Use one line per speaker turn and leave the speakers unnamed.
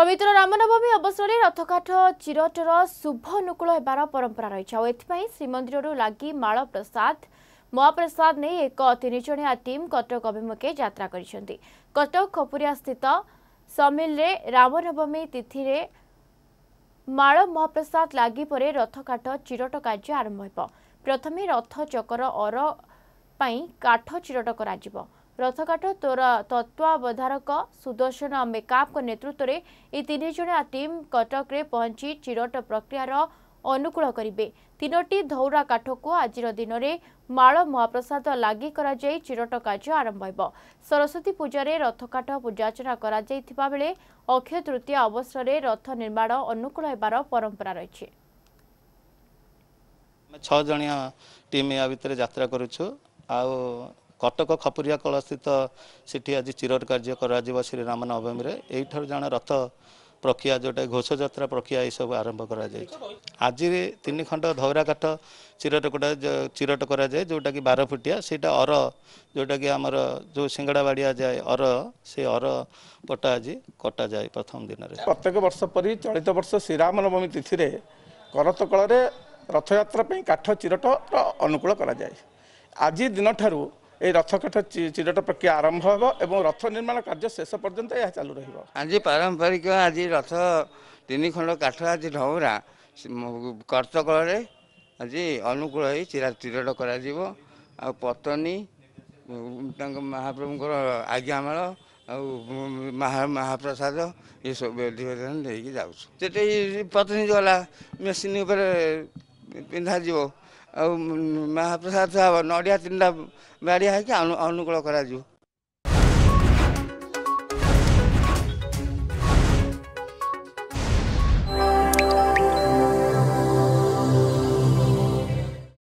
ପବିତ୍ର ରାମନବମୀ ଅବସରରେ ରଥକାଠ ଚିରଟର ଶୁଭ ଅନୁକୂଳ ହେବାର ପରମ୍ପରା ରହିଛି ଆଉ ଏଥିପାଇଁ ଶ୍ରୀମନ୍ଦିରରୁ ଲାଗି ମାଳପ୍ରସାଦ ମହାପ୍ରସାଦ ନେଇ ଏକ ତିନିଜଣିଆ ଟିମ୍ କଟକ ଅଭିମୁଖେ ଯାତ୍ରା କରିଛନ୍ତି କଟକ ଖପୁରିଆସ୍ଥିତ ସମିଲରେ ରାମନବମୀ ତିଥିରେ ମାଳ ମହାପ୍ରସାଦ ଲାଗି ପରେ ରଥକାଠ ଚିରଟ କାର୍ଯ୍ୟ ଆରମ୍ଭ ହେବ ପ୍ରଥମେ ରଥ ଚକର ଅର ପାଇଁ କାଠ ଚିରଟ କରାଯିବ ରଥକାଠ ତୋର ତତ୍ତ୍ୱାବଧାରକ ସୁଦର୍ଶନ ମେକାପଙ୍କ ନେତୃତ୍ୱରେ ଏହି ତିନି ଜଣିଆ ଟିମ୍ କଟକରେ ପହଞ୍ଚି ଚିରଟ ପ୍ରକ୍ରିୟାର ଅନୁକୂଳ କରିବେ ତିନୋଟି ଧୌରା କାଠକୁ ଆଜିର ଦିନରେ ମାଳ ମହାପ୍ରସାଦ ଲାଗି କରାଯାଇ ଚିରଟ କାର୍ଯ୍ୟ ଆରମ୍ଭ ହେବ ସରସ୍ୱତୀ ପୂଜାରେ ରଥକାଠ ପୂଜାର୍ଚ୍ଚନା କରାଯାଇଥିବା ବେଳେ ଅକ୍ଷୟ ତୃତୀୟ ଅବସରରେ ରଥ ନିର୍ମାଣ ଅନୁକୂଳ ହେବାର ପରମ୍ପରା ରହିଛି
ଛଅ ଜଣିଆ ଟିମ୍ ଏହା ଭିତରେ ଯାତ୍ରା କରୁଛୁ ଆଉ କଟକ ଖପୁରିଆ କଳସ୍ଥିତ ସେଠି ଆଜି ଚିରୋଟ କାର୍ଯ୍ୟ କରାଯିବ ଶ୍ରୀରାମ ନବମୀରେ ଏଇଠାରୁ ଜଣେ ରଥ ପ୍ରକ୍ରିୟା ଯେଉଁଟା ଘୋଷଯାତ୍ରା ପ୍ରକ୍ରିୟା ଏସବୁ ଆରମ୍ଭ କରାଯାଇଛି ଆଜି ତିନି ଖଣ୍ଡ ଧଉରା କାଠ ଚିରଟ ଚିରଟ କରାଯାଏ ଯେଉଁଟାକି ବାର ଫୁଟିଆ ସେଇଟା ଅର ଯେଉଁଟାକି ଆମର ଯେଉଁ ସିଙ୍ଗଡ଼ା ବାଡ଼ିଆ ଯାଏ ଅର ସେ ଅର ପଟା ଆଜି କଟାଯାଏ ପ୍ରଥମ
ଦିନରେ ପ୍ରତ୍ୟେକ ବର୍ଷ ପରି ଚଳିତ ବର୍ଷ ଶ୍ରୀରାମ ନବମୀ ତିଥିରେ କରତକଳରେ ରଥଯାତ୍ରା ପାଇଁ କାଠ ଚିରଟର ଅନୁକୂଳ କରାଯାଏ ଆଜି ଦିନଠାରୁ এই রথ কাঠ চিরଟ প্রক্রিয়া আরম্ভ হব এবং রথ নির্মাণ কার্য শেষ পর্যন্ত ଏହା ଚାଲୁ ରହିବ
ଆଜି ପାରମ୍ପରିକ ଆଜି ରଥ ତିନି ଖଣ୍ଡ କାଠ ଆଜି ଢଉରା କର୍ତ୍ତକଳରେ ଆଜି ଅନୁକୂଳ ହୋଇ ଚିରା ଚିରଟ କରାଯିବ ଆଉ ପତନୀ ତାଙ୍କ ମହାପ୍ରଭୁଙ୍କର ଆଜ୍ଞାମାଳ ଆଉ ମହା ମହାପ୍ରସାଦ ଏସବୁ ଅଧିବେଦନ ଦେଇକି ଯାଉଛୁ ସେଠି ପତନୀ ଗଲା ମେସିନ୍ ଉପରେ ପିନ୍ଧାଯିବ महाप्रसाद साहब नडिया तिनटा बाडिया हाकि आनु आनुकूल